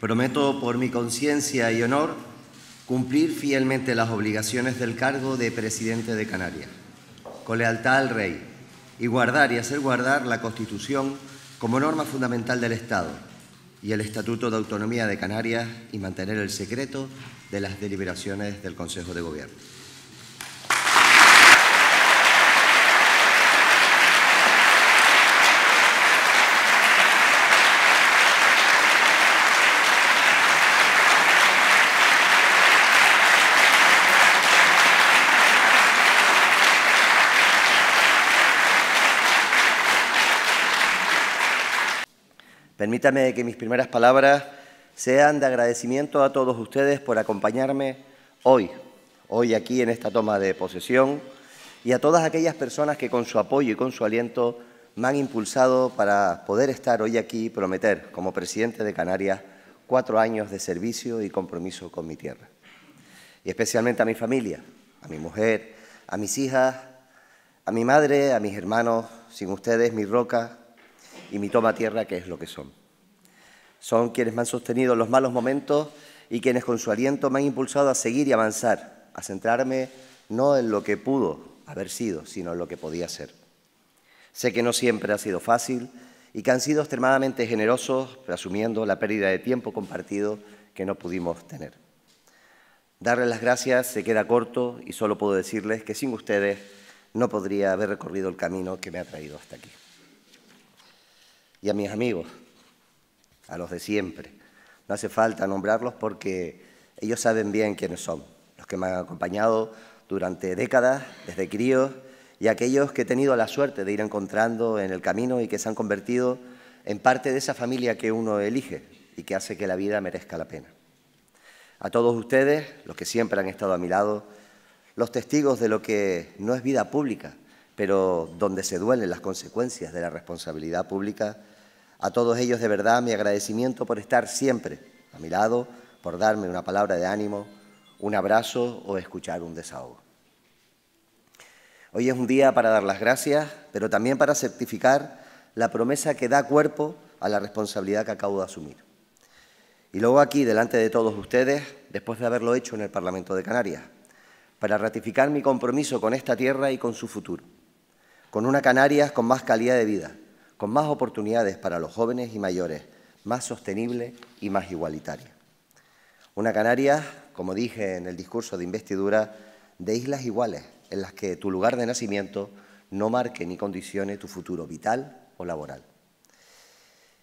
Prometo por mi conciencia y honor cumplir fielmente las obligaciones del cargo de presidente de Canarias, con lealtad al rey, y guardar y hacer guardar la Constitución como norma fundamental del Estado y el Estatuto de Autonomía de Canarias y mantener el secreto de las deliberaciones del Consejo de Gobierno. Permítame que mis primeras palabras sean de agradecimiento a todos ustedes por acompañarme hoy, hoy aquí en esta toma de posesión, y a todas aquellas personas que con su apoyo y con su aliento me han impulsado para poder estar hoy aquí y prometer, como presidente de Canarias, cuatro años de servicio y compromiso con mi tierra. Y especialmente a mi familia, a mi mujer, a mis hijas, a mi madre, a mis hermanos, sin ustedes, mi roca, y mi toma tierra, que es lo que son. Son quienes me han sostenido en los malos momentos y quienes con su aliento me han impulsado a seguir y avanzar, a centrarme no en lo que pudo haber sido, sino en lo que podía ser. Sé que no siempre ha sido fácil y que han sido extremadamente generosos, asumiendo la pérdida de tiempo compartido que no pudimos tener. Darles las gracias se queda corto y solo puedo decirles que sin ustedes no podría haber recorrido el camino que me ha traído hasta aquí y a mis amigos, a los de siempre. No hace falta nombrarlos porque ellos saben bien quiénes son, los que me han acompañado durante décadas, desde críos, y aquellos que he tenido la suerte de ir encontrando en el camino y que se han convertido en parte de esa familia que uno elige y que hace que la vida merezca la pena. A todos ustedes, los que siempre han estado a mi lado, los testigos de lo que no es vida pública, pero donde se duelen las consecuencias de la responsabilidad pública. A todos ellos de verdad mi agradecimiento por estar siempre a mi lado, por darme una palabra de ánimo, un abrazo o escuchar un desahogo. Hoy es un día para dar las gracias, pero también para certificar la promesa que da cuerpo a la responsabilidad que acabo de asumir. Y luego aquí, delante de todos ustedes, después de haberlo hecho en el Parlamento de Canarias, para ratificar mi compromiso con esta tierra y con su futuro con una Canarias con más calidad de vida, con más oportunidades para los jóvenes y mayores, más sostenible y más igualitaria. Una Canarias, como dije en el discurso de investidura, de islas iguales, en las que tu lugar de nacimiento no marque ni condicione tu futuro vital o laboral.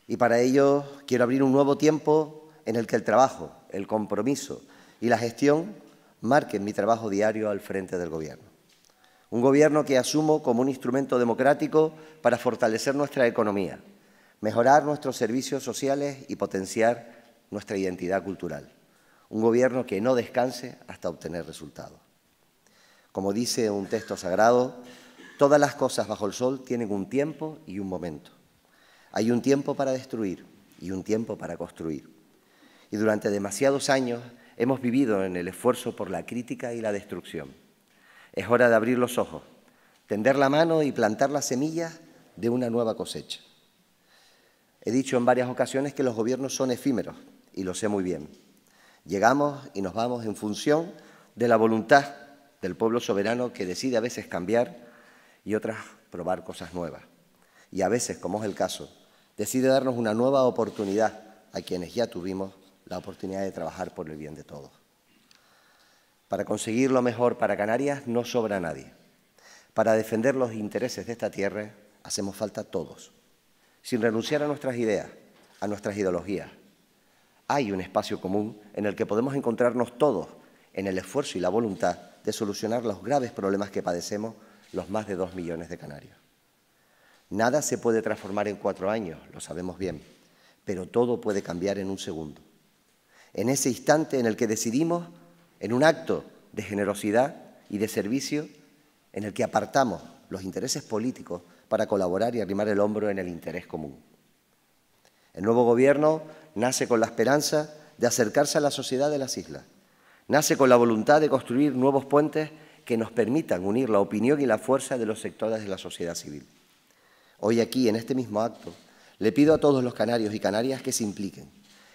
Y para ello quiero abrir un nuevo tiempo en el que el trabajo, el compromiso y la gestión marquen mi trabajo diario al frente del Gobierno un gobierno que asumo como un instrumento democrático para fortalecer nuestra economía, mejorar nuestros servicios sociales y potenciar nuestra identidad cultural. Un gobierno que no descanse hasta obtener resultados. Como dice un texto sagrado, todas las cosas bajo el sol tienen un tiempo y un momento. Hay un tiempo para destruir y un tiempo para construir. Y durante demasiados años hemos vivido en el esfuerzo por la crítica y la destrucción es hora de abrir los ojos, tender la mano y plantar las semillas de una nueva cosecha. He dicho en varias ocasiones que los gobiernos son efímeros y lo sé muy bien. Llegamos y nos vamos en función de la voluntad del pueblo soberano que decide a veces cambiar y otras probar cosas nuevas. Y a veces, como es el caso, decide darnos una nueva oportunidad a quienes ya tuvimos la oportunidad de trabajar por el bien de todos. Para conseguir lo mejor para Canarias no sobra nadie. Para defender los intereses de esta tierra hacemos falta todos, sin renunciar a nuestras ideas, a nuestras ideologías. Hay un espacio común en el que podemos encontrarnos todos en el esfuerzo y la voluntad de solucionar los graves problemas que padecemos los más de dos millones de canarios. Nada se puede transformar en cuatro años, lo sabemos bien, pero todo puede cambiar en un segundo. En ese instante en el que decidimos en un acto de generosidad y de servicio en el que apartamos los intereses políticos para colaborar y arrimar el hombro en el interés común. El nuevo gobierno nace con la esperanza de acercarse a la sociedad de las islas, nace con la voluntad de construir nuevos puentes que nos permitan unir la opinión y la fuerza de los sectores de la sociedad civil. Hoy aquí, en este mismo acto, le pido a todos los canarios y canarias que se impliquen,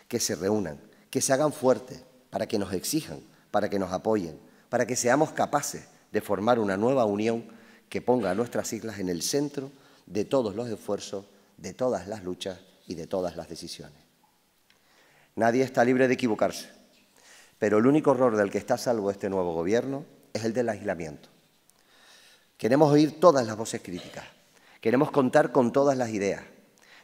que se reúnan, que se hagan fuertes para que nos exijan para que nos apoyen, para que seamos capaces de formar una nueva unión que ponga a nuestras islas en el centro de todos los esfuerzos, de todas las luchas y de todas las decisiones. Nadie está libre de equivocarse, pero el único error del que está salvo este nuevo gobierno es el del aislamiento. Queremos oír todas las voces críticas, queremos contar con todas las ideas,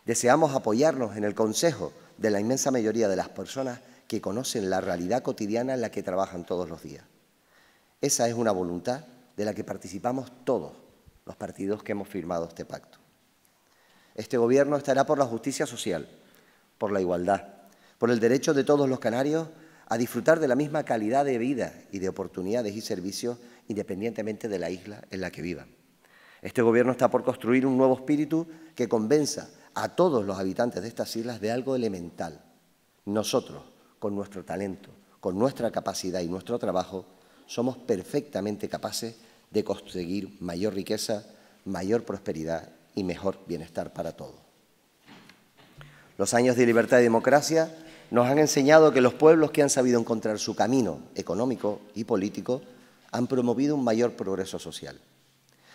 deseamos apoyarnos en el consejo de la inmensa mayoría de las personas que conocen la realidad cotidiana en la que trabajan todos los días. Esa es una voluntad de la que participamos todos los partidos que hemos firmado este pacto. Este gobierno estará por la justicia social, por la igualdad, por el derecho de todos los canarios a disfrutar de la misma calidad de vida y de oportunidades y servicios independientemente de la isla en la que vivan. Este gobierno está por construir un nuevo espíritu que convenza a todos los habitantes de estas islas de algo elemental. Nosotros con nuestro talento, con nuestra capacidad y nuestro trabajo, somos perfectamente capaces de conseguir mayor riqueza, mayor prosperidad y mejor bienestar para todos. Los años de libertad y democracia nos han enseñado que los pueblos que han sabido encontrar su camino económico y político han promovido un mayor progreso social.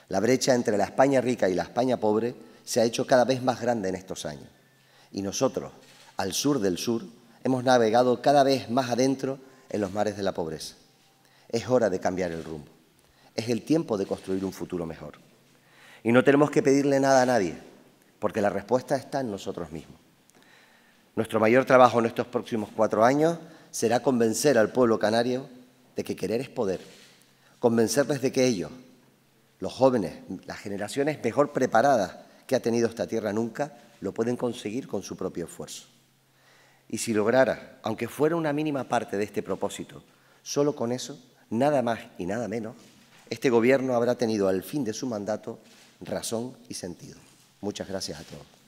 La brecha entre la España rica y la España pobre se ha hecho cada vez más grande en estos años. Y nosotros, al sur del sur, hemos navegado cada vez más adentro en los mares de la pobreza. Es hora de cambiar el rumbo. Es el tiempo de construir un futuro mejor. Y no tenemos que pedirle nada a nadie, porque la respuesta está en nosotros mismos. Nuestro mayor trabajo en estos próximos cuatro años será convencer al pueblo canario de que querer es poder, convencerles de que ellos, los jóvenes, las generaciones mejor preparadas que ha tenido esta tierra nunca, lo pueden conseguir con su propio esfuerzo. Y si lograra, aunque fuera una mínima parte de este propósito, solo con eso, nada más y nada menos, este Gobierno habrá tenido al fin de su mandato razón y sentido. Muchas gracias a todos.